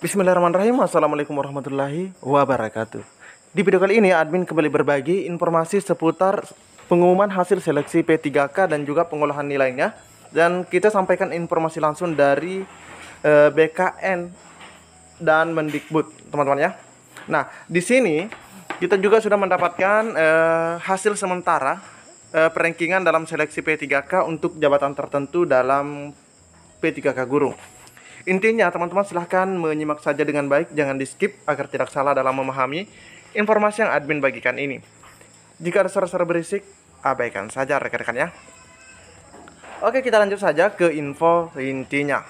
Bismillahirrahmanirrahim Assalamualaikum warahmatullahi wabarakatuh Di video kali ini admin kembali berbagi informasi seputar pengumuman hasil seleksi P3K dan juga pengolahan nilainya Dan kita sampaikan informasi langsung dari eh, BKN dan Mendikbud teman-teman ya Nah di sini kita juga sudah mendapatkan eh, hasil sementara e, perankingan dalam seleksi P3K untuk jabatan tertentu dalam P3K Guru Intinya teman-teman silahkan menyimak saja dengan baik, jangan di skip agar tidak salah dalam memahami informasi yang admin bagikan ini. Jika ada suara-suara berisik, abaikan saja rekan-rekan ya. Oke kita lanjut saja ke info intinya.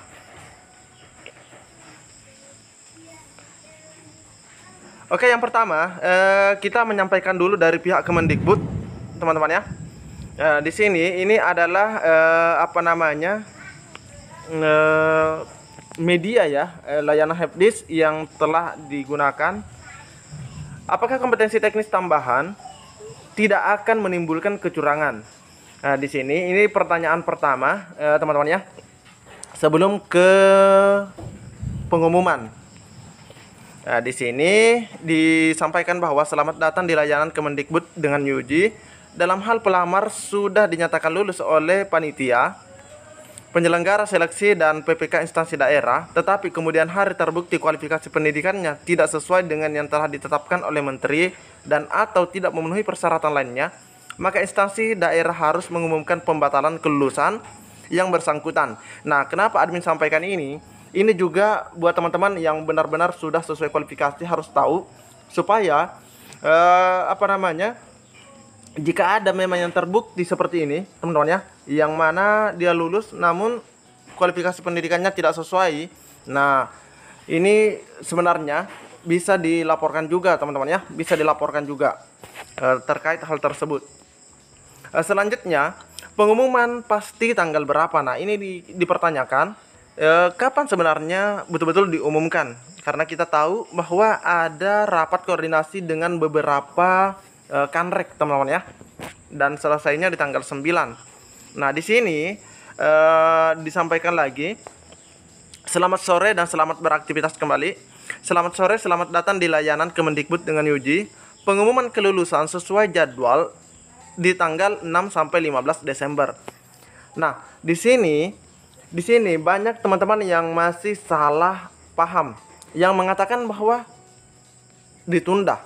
Oke yang pertama eh, kita menyampaikan dulu dari pihak Kemendikbud teman-teman ya. Eh, di sini ini adalah eh, apa namanya? Eh, media ya eh, layanan helpdesk yang telah digunakan apakah kompetensi teknis tambahan tidak akan menimbulkan kecurangan nah di sini ini pertanyaan pertama eh, teman-teman eh, ya sebelum ke pengumuman nah di sini disampaikan bahwa selamat datang di layanan Kemendikbud dengan Yuji dalam hal pelamar sudah dinyatakan lulus oleh panitia penyelenggara seleksi dan PPK instansi daerah, tetapi kemudian hari terbukti kualifikasi pendidikannya tidak sesuai dengan yang telah ditetapkan oleh menteri dan atau tidak memenuhi persyaratan lainnya, maka instansi daerah harus mengumumkan pembatalan kelulusan yang bersangkutan. Nah, kenapa admin sampaikan ini? Ini juga buat teman-teman yang benar-benar sudah sesuai kualifikasi harus tahu supaya uh, apa namanya? jika ada memang yang terbukti seperti ini teman-teman ya yang mana dia lulus namun kualifikasi pendidikannya tidak sesuai nah ini sebenarnya bisa dilaporkan juga teman-teman ya bisa dilaporkan juga eh, terkait hal tersebut eh, selanjutnya pengumuman pasti tanggal berapa nah ini di, dipertanyakan eh, kapan sebenarnya betul-betul diumumkan karena kita tahu bahwa ada rapat koordinasi dengan beberapa Eh, Kanrek teman-teman ya dan selesainya di tanggal 9 nah di sini e, disampaikan lagi selamat sore dan selamat beraktivitas kembali selamat sore selamat datang di layanan Kemendikbud dengan Yuji pengumuman kelulusan sesuai jadwal di tanggal 6 sampai 15 Desember nah di sini di sini banyak teman-teman yang masih salah paham yang mengatakan bahwa ditunda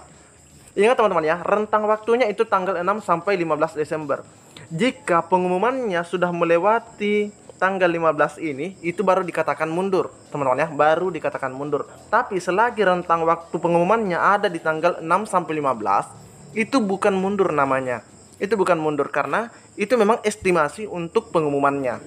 Ingat teman-teman ya, rentang waktunya itu tanggal 6 sampai 15 Desember. Jika pengumumannya sudah melewati tanggal 15 ini, itu baru dikatakan mundur, teman-teman ya, baru dikatakan mundur. Tapi selagi rentang waktu pengumumannya ada di tanggal 6 sampai 15, itu bukan mundur namanya. Itu bukan mundur karena itu memang estimasi untuk pengumumannya.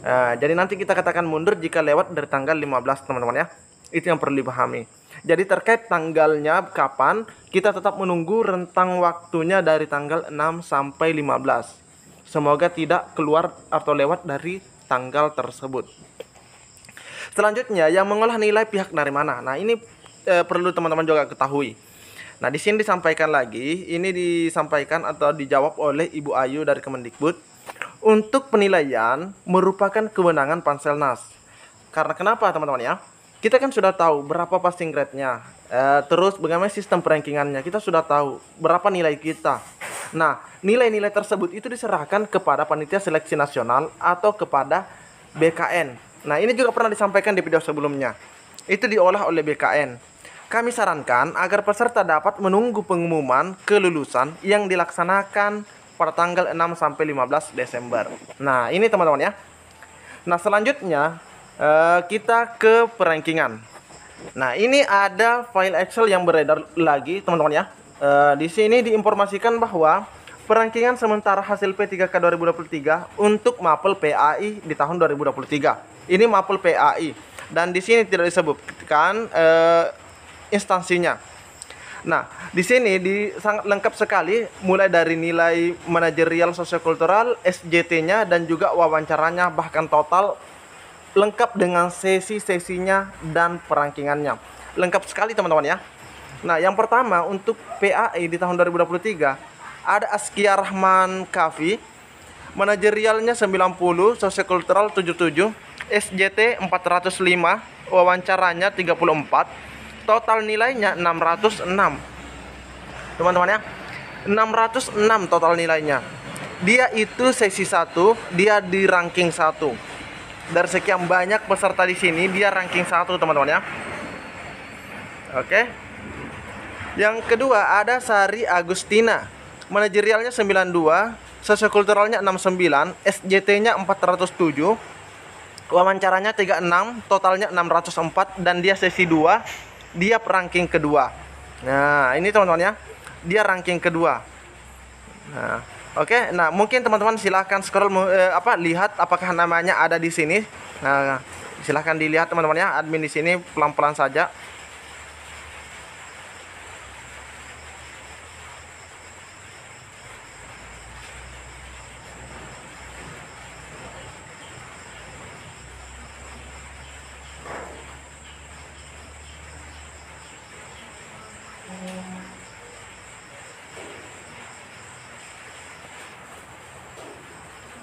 Nah, jadi nanti kita katakan mundur jika lewat dari tanggal 15, teman-teman ya. Itu yang perlu dipahami. Jadi terkait tanggalnya kapan, kita tetap menunggu rentang waktunya dari tanggal 6 sampai 15. Semoga tidak keluar atau lewat dari tanggal tersebut. Selanjutnya, yang mengolah nilai pihak dari mana? Nah, ini eh, perlu teman-teman juga ketahui. Nah, di sini disampaikan lagi, ini disampaikan atau dijawab oleh Ibu Ayu dari Kemendikbud. Untuk penilaian merupakan kewenangan Panselnas. Karena kenapa, teman-teman ya? kita kan sudah tahu berapa passing grade-nya. Eh, terus bagaimana sistem perankingannya. Kita sudah tahu berapa nilai kita. Nah, nilai-nilai tersebut itu diserahkan kepada panitia seleksi nasional atau kepada BKN. Nah, ini juga pernah disampaikan di video sebelumnya. Itu diolah oleh BKN. Kami sarankan agar peserta dapat menunggu pengumuman kelulusan yang dilaksanakan pada tanggal 6 sampai 15 Desember. Nah, ini teman-teman ya. Nah, selanjutnya Eh, kita ke perankingan. Nah, ini ada file Excel yang beredar lagi, teman-teman ya. Uh, di sini diinformasikan bahwa perankingan sementara hasil P3K 2023 untuk mapel PAI di tahun 2023. Ini mapel PAI dan di sini tidak disebutkan uh, instansinya. Nah, di sini di sangat lengkap sekali mulai dari nilai manajerial sosiokultural, SJT-nya dan juga wawancaranya bahkan total lengkap dengan sesi-sesinya dan perangkingannya. Lengkap sekali teman-teman ya. Nah, yang pertama untuk PAI e di tahun 2023 ada Askia Rahman Kafi, manajerialnya 90, sosiokultural 77, SJT 405, wawancaranya 34, total nilainya 606. Teman-teman ya, 606 total nilainya. Dia itu sesi 1, dia di ranking 1 dari sekian banyak peserta di sini dia ranking satu teman-teman ya oke yang kedua ada Sari Agustina manajerialnya 92 sosiokulturalnya 69 SJT-nya 407 wawancaranya 36 totalnya 604 dan dia sesi 2 dia ranking kedua nah ini teman-teman ya dia ranking kedua nah Oke, okay, nah mungkin teman-teman silahkan scroll eh, apa lihat apakah namanya ada di sini. Nah, silahkan dilihat teman-teman ya, admin di sini pelan-pelan saja.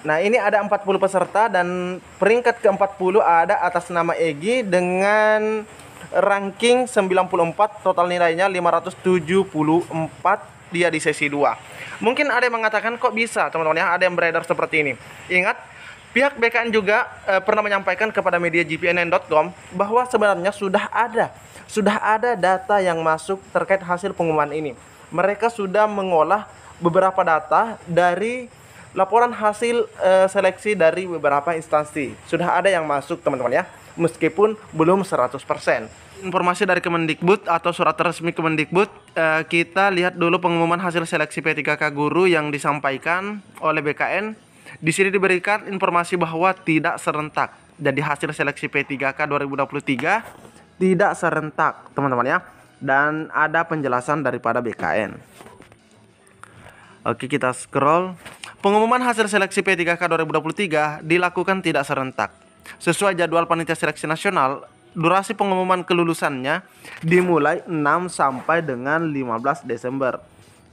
Nah, ini ada 40 peserta dan peringkat ke-40 ada atas nama Egi dengan ranking 94 total nilainya 574 dia di sesi 2. Mungkin ada yang mengatakan kok bisa, teman-teman ya, ada yang beredar seperti ini. Ingat, pihak BKN juga e, pernah menyampaikan kepada media gpnn.com bahwa sebenarnya sudah ada, sudah ada data yang masuk terkait hasil pengumuman ini. Mereka sudah mengolah beberapa data dari laporan hasil uh, seleksi dari beberapa instansi. Sudah ada yang masuk, teman-teman ya. Meskipun belum 100%. Informasi dari Kemendikbud atau surat resmi Kemendikbud, eh, kita lihat dulu pengumuman hasil seleksi P3K guru yang disampaikan oleh BKN. Di sini diberikan informasi bahwa tidak serentak. Jadi hasil seleksi P3K 2023 tidak serentak, teman-teman ya. Dan ada penjelasan daripada BKN. Oke, kita scroll. Pengumuman hasil seleksi P3K 2023 dilakukan tidak serentak. Sesuai jadwal panitia seleksi nasional, durasi pengumuman kelulusannya dimulai 6 sampai dengan 15 Desember.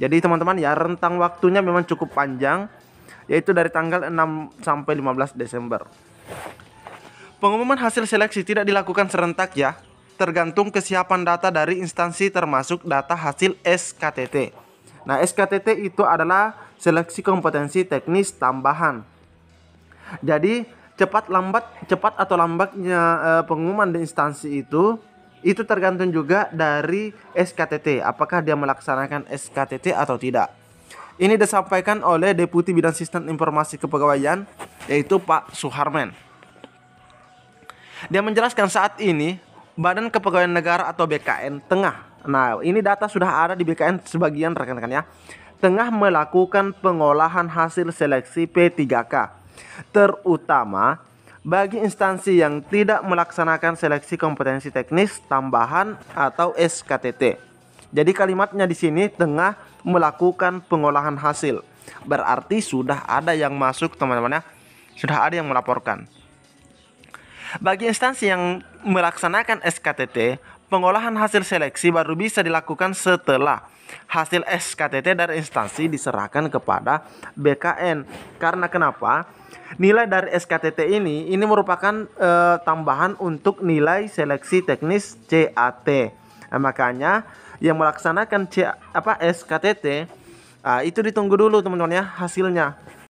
Jadi teman-teman ya rentang waktunya memang cukup panjang yaitu dari tanggal 6 sampai 15 Desember. Pengumuman hasil seleksi tidak dilakukan serentak ya, tergantung kesiapan data dari instansi termasuk data hasil SKTT. Nah, SKTT itu adalah seleksi kompetensi teknis tambahan. Jadi, cepat lambat cepat atau lambatnya eh, pengumuman di instansi itu itu tergantung juga dari SKTT, apakah dia melaksanakan SKTT atau tidak. Ini disampaikan oleh Deputi Bidang Sistem Informasi Kepegawaian yaitu Pak Suharmen. Dia menjelaskan saat ini Badan Kepegawaian Negara atau BKN tengah Nah, ini data sudah ada di BKN sebagian rekan-rekan ya. Tengah melakukan pengolahan hasil seleksi P3K, terutama bagi instansi yang tidak melaksanakan seleksi kompetensi teknis tambahan atau SKTT. Jadi kalimatnya di sini tengah melakukan pengolahan hasil. Berarti sudah ada yang masuk teman-teman ya. Sudah ada yang melaporkan. Bagi instansi yang melaksanakan SKTT, pengolahan hasil seleksi baru bisa dilakukan setelah hasil SKTT dari instansi diserahkan kepada BKN. Karena kenapa? Nilai dari SKTT ini ini merupakan e, tambahan untuk nilai seleksi teknis CAT. Nah, makanya yang melaksanakan C, apa SKTT Uh, ah, itu ditunggu dulu teman-teman ya hasilnya.